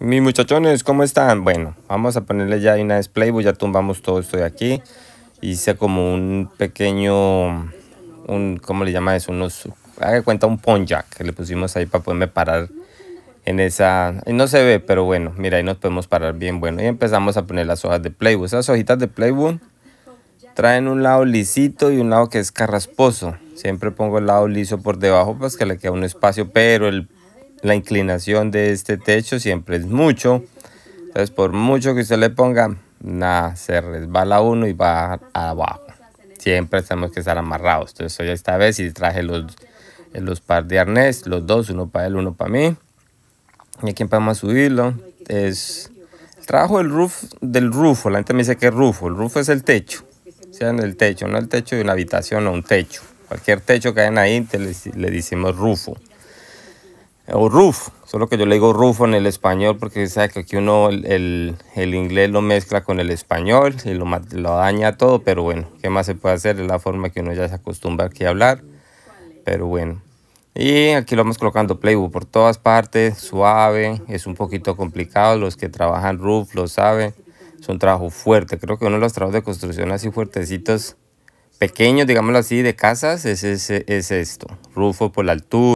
Mis muchachones, ¿cómo están? Bueno, vamos a ponerle ya una display, ya tumbamos todo esto de aquí. Hice como un pequeño, un, ¿cómo le llama eso? Unos, haga cuenta un ponjack que le pusimos ahí para poderme parar en esa, no se ve, pero bueno, mira, ahí nos podemos parar bien bueno. Y empezamos a poner las hojas de playbook Esas hojitas de playbook traen un lado lisito y un lado que es carrasposo. Siempre pongo el lado liso por debajo, pues que le queda un espacio, pero el la inclinación de este techo siempre es mucho. Entonces, por mucho que usted le ponga, nada, se resbala uno y va abajo. Siempre tenemos que estar amarrados. Entonces, hoy esta vez y traje los, los par de arnés, los dos, uno para él, uno para mí. Y aquí empezamos a subirlo. Es el trabajo del, roof, del rufo. La gente me dice que es rufo. El rufo es el techo. O sea, el techo, no el techo de una habitación o un techo. Cualquier techo que en ahí, le, le decimos rufo o roof, solo que yo le digo roof en el español porque sabe que aquí uno el, el, inglés lo mezcla con el español y lo, lo, daña todo, pero bueno, ¿qué más se puede hacer? Es la forma que uno ya se acostumbra aquí a hablar, pero bueno. Y aquí lo vamos colocando playbook por todas partes, suave, es un poquito complicado, los que trabajan roof lo saben, es un trabajo fuerte, creo que uno de los trabajos de construcción así fuertecitos, pequeños, digámoslo así, de casas, es, es, es esto, rufo por la altura.